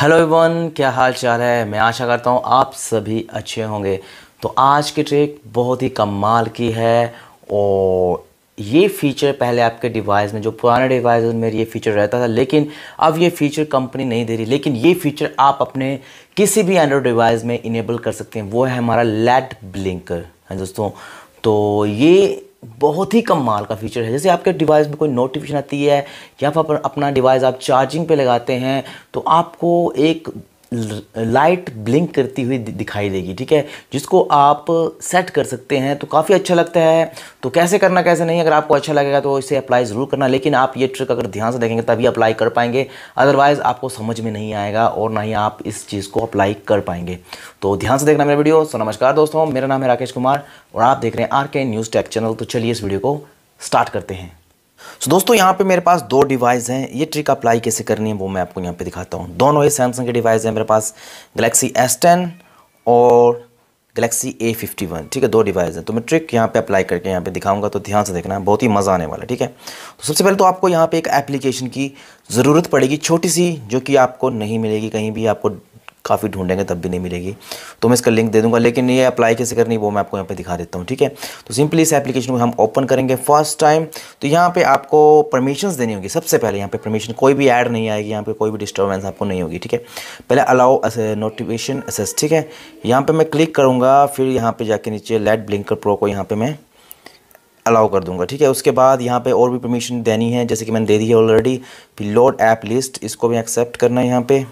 hello everyone क्या हाल चाल है मैं आशा करता हूँ आप सभी अच्छे होंगे तो आज की ट्रिक बहुत ही कमाल की है और ये फीचर पहले आपके डिवाइस में जो पुराने डिवाइस में ये फीचर रहता था लेकिन अब ये फीचर कंपनी नहीं दे रही लेकिन ये फीचर आप अपने किसी भी एंड्रॉयड डिवाइस में इनेबल कर सकते हैं वो है हमारा लेट ब्लिंकर है दोस्तों तो ये बहुत ही कम माल का फीचर है जैसे आपके डिवाइस में कोई नोटिफिकेशन आती है या फिर अपना डिवाइस आप चार्जिंग पे लगाते हैं तो आपको एक लाइट ब्लिंक करती हुई दिखाई देगी ठीक है जिसको आप सेट कर सकते हैं तो काफ़ी अच्छा लगता है तो कैसे करना कैसे नहीं अगर आपको अच्छा लगेगा तो इसे अप्लाई ज़रूर करना लेकिन आप ये ट्रिक अगर ध्यान से देखेंगे तभी अप्लाई कर पाएंगे अदरवाइज़ आपको समझ में नहीं आएगा और ना ही आप इस चीज़ को अप्लाई कर पाएंगे तो ध्यान से देखना मेरा वीडियो सो नमस्कार दोस्तों मेरा नाम है राकेश कुमार और आप देख रहे हैं आर के न्यूज़ टेक चैनल तो चलिए इस वीडियो को स्टार्ट करते हैं सो दोस्तों यहाँ पे मेरे पास दो डिवाइस हैं ये ट्रिक अप्लाई कैसे करनी है वो मैं आपको यहाँ पे दिखाता हूँ दोनों ये सैमसंग के डिवाइस हैं मेरे पास गलेक्सी एस टेन और गलेक्सी ए फिफ्टी वन ठीक है दो डिवाइस हैं तो मैं ट्रिक यहाँ पे अप्लाई करके यहाँ पे दिखाऊंगा तो ध्यान से देखना है बहुत ही मज़ा आने वाला ठीक है तो सबसे पहले तो आपको यहाँ पर एक एप्लीकेशन की ज़रूरत पड़ेगी छोटी सी जो कि आपको नहीं मिलेगी कहीं भी आपको काफ़ी ढूंढेंगे तब भी नहीं मिलेगी तो मैं इसका लिंक दे दूँगा लेकिन ये अप्लाई कैसे करनी वो मैं आपको यहाँ पर दिखा देता हूँ ठीक है तो सिंपली इस एप्लीकेशन को हम ओपन करेंगे फर्स्ट टाइम तो यहाँ पर आपको परमिशन देनी होगी सबसे पहले यहाँ पे परमिशन कोई भी ऐड नहीं आएगी यहाँ पर कोई भी डिस्टर्बेंस आपको नहीं होगी ठीक है पहले अलाउ नोटिफिकेशन एसेस ठीक है यहाँ पर मैं क्लिक करूँगा फिर यहाँ पर जाके नीचे लेट ब्लिंकर प्रो को यहाँ पर मैं अलाउ कर दूंगा ठीक है उसके बाद यहाँ पे और भी परमिशन देनी है जैसे कि मैंने दे दी है ऑलरेडी फिर लोड ऐप लिस्ट इसको भी एक्सेप्ट करना है यहाँ पे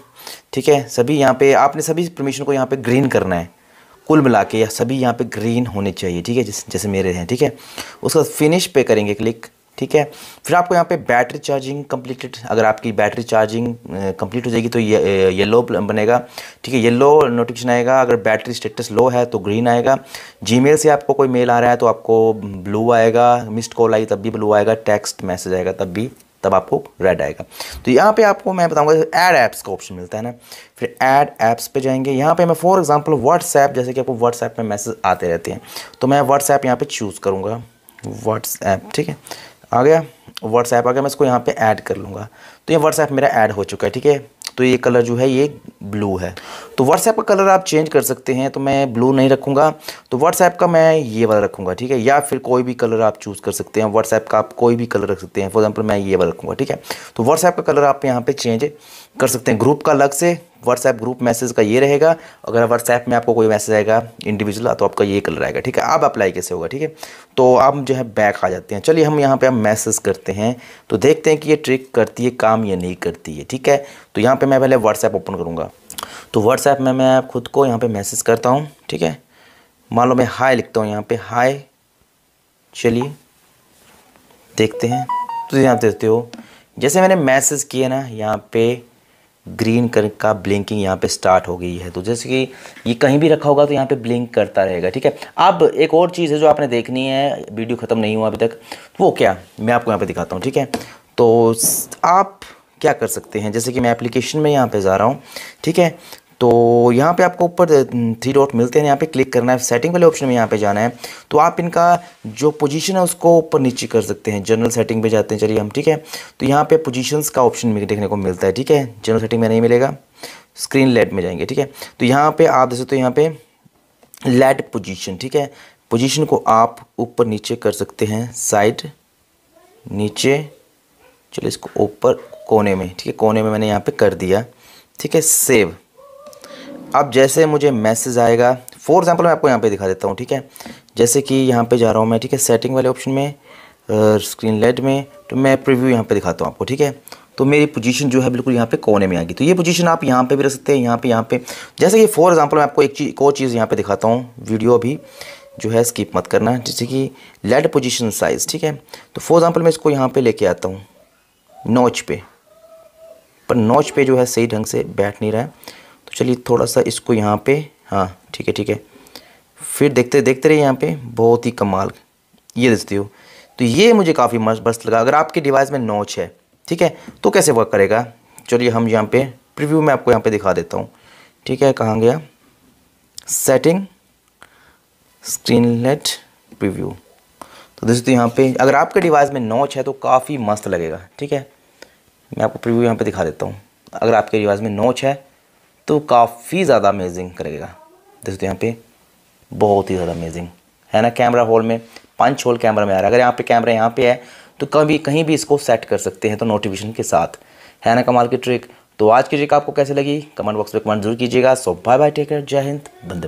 ठीक है सभी यहाँ पे आपने सभी परमिशन को यहाँ पे ग्रीन करना है कुल मिला के सभी यहाँ पे ग्रीन होने चाहिए ठीक है जैसे जैसे मेरे हैं ठीक है उसके बाद फिनिश पे करेंगे क्लिक ठीक है फिर आपको यहाँ पे बैटरी चार्जिंग कम्प्लीटेड अगर आपकी बैटरी चार्जिंग कंप्लीट हो जाएगी तो ये येलो बनेगा ठीक है येलो नोटिफिकेशन आएगा अगर बैटरी स्टेटस लो है तो ग्रीन आएगा जीमेल से आपको कोई मेल आ रहा है तो आपको ब्लू आएगा मिस्ड कॉल आई तब भी ब्लू आएगा टेक्स्ट मैसेज आएगा तब भी तब आपको रेड आएगा तो यहाँ पे आपको मैं बताऊँगा ऐड ऐप्स का ऑप्शन मिलता है ना फिर ऐड ऐप्स पे जाएंगे यहाँ पे मैं फॉर एग्जांपल व्हाट्सएप जैसे कि आपको व्हाट्सएप में मैसेज आते रहते हैं तो मैं व्हाट्सएप यहाँ पे चूज़ करूँगा व्हाट्सएप ठीक है आ गया व्हाट्सएप आ गया मैं इसको यहाँ पे ऐड कर लूँगा तो ये व्हाट्सएप मेरा ऐड हो चुका है ठीक है तो ये कलर जो है ये ब्लू है तो व्हाट्सएप का कलर आप चेंज कर सकते हैं तो मैं ब्लू नहीं रखूँगा तो व्हाट्सएप का मैं ये वाला रखूँगा ठीक है या फिर कोई भी कलर आप चूज़ कर सकते हैं व्हाट्सएप का आप कोई भी कलर रख सकते हैं फॉर एग्जाम्पल मैं ये वाला रखूँगा ठीक है तो व्हाट्सएप का कलर आप यहाँ पर चेंज कर सकते हैं ग्रुप का अलग से व्हाट्सएप ग्रुप मैसेज का ये रहेगा अगर व्हाट्सएप में आपको कोई मैसेज आएगा इंडिविजुअल तो आपका ये कलर आएगा ठीक है आप अप्लाई कैसे होगा ठीक है तो आप जो है बैक आ जाते हैं चलिए हम यहाँ पे हम मैसेज करते हैं तो देखते हैं कि ये ट्रिक करती है काम या नहीं करती है ठीक है तो यहाँ पर मैं पहले व्हाट्सएप ओपन करूँगा तो व्हाट्सएप में मैं खुद को यहाँ पर मैसेज करता हूँ ठीक है मान लो मैं हाय लिखता हूँ यहाँ पर हाय चलिए देखते हैं तो यहाँ देखते हो जैसे मैंने मैसेज किया ना यहाँ पे ग्रीन कलर का ब्लिंकिंग यहाँ पे स्टार्ट हो गई है तो जैसे कि ये कहीं भी रखा होगा तो यहाँ पे ब्लिंक करता रहेगा ठीक है अब एक और चीज़ है जो आपने देखनी है वीडियो ख़त्म नहीं हुआ अभी तक वो क्या मैं आपको यहाँ पे दिखाता हूँ ठीक है तो आप क्या कर सकते हैं जैसे कि मैं एप्लीकेशन में यहाँ पे जा रहा हूँ ठीक है तो यहाँ पे आपको ऊपर थ्री डॉट मिलते हैं यहाँ पे क्लिक करना है सेटिंग वाले ऑप्शन में यहाँ पे जाना है तो आप इनका जो पोजीशन है उसको ऊपर नीचे कर सकते हैं जनरल सेटिंग पे जाते हैं चलिए हम ठीक है तो यहाँ पे पोजीशंस का ऑप्शन देखने को मिलता है ठीक है जनरल सेटिंग में नहीं मिलेगा स्क्रीन लेट में जाएंगे ठीक है तो यहाँ पर आप सकते तो यहाँ पर लेट पोजिशन ठीक है पोजिशन को आप ऊपर नीचे कर सकते हैं साइड नीचे चलो इसको ऊपर कोने में ठीक है कोने में मैंने यहाँ पर कर दिया ठीक है सेव अब जैसे मुझे मैसेज आएगा फॉर एग्जाम्पल मैं आपको यहाँ पे दिखा देता हूँ ठीक है जैसे कि यहाँ पे जा रहा हूँ मैं ठीक है सेटिंग वाले ऑप्शन में स्क्रीन लाइट में तो मैं प्रिव्यू यहाँ पे दिखाता हूँ आपको ठीक है तो मेरी पोजीशन जो है बिल्कुल यहाँ पे कोने में आ गई तो ये पोजीशन आप यहाँ पे भी रख सकते हैं यहाँ पे यहाँ पे जैसे कि फॉर एग्जाम्पल मैं आपको एक चीज़ एक और चीज़ यहाँ पे दिखाता हूँ वीडियो भी जो है स्किप मत करना जैसे कि लेट पोजिशन साइज़ ठीक है तो फॉर एग्ज़ाम्पल मैं इसको यहाँ पर लेके आता हूँ नोच पे पर नोच पे जो है सही ढंग से बैठ नहीं रहा है तो चलिए थोड़ा सा इसको यहाँ पे हाँ ठीक है ठीक है फिर देखते देखते रहिए यहाँ पे बहुत ही कमाल ये देखते हो तो ये मुझे काफ़ी मस्त मस्त लगा अगर आपके डिवाइस में नोच है ठीक है तो कैसे वर्क करेगा चलिए हम यहाँ पे प्रीव्यू में आपको यहाँ पे दिखा देता हूँ ठीक है कहाँ गया सेटिंग स्क्रीनलेट प्रीव्यू तो दोस्तों यहाँ पे अगर आपके डिवाइस में नोच है तो काफ़ी मस्त लगेगा ठीक है मैं आपको प्रीव्यू यहाँ पे दिखा देता हूँ अगर आपके डिवाइस में नोच है तो काफ़ी ज़्यादा अमेजिंग करेगा दोस्तों यहाँ पे बहुत ही ज़्यादा अमेजिंग है ना कैमरा होल में पंच होल कैमरा में आ रहा है अगर यहाँ पे कैमरा यहाँ पे है तो कभी कहीं भी इसको सेट कर सकते हैं तो नोटिफिकेशन के साथ है ना कमाल की ट्रिक तो आज की ट्रिक आपको कैसे लगी कमेंट बॉक्स में कमेंट जरूर कीजिएगा so bye bye take care जय हिंद बंदे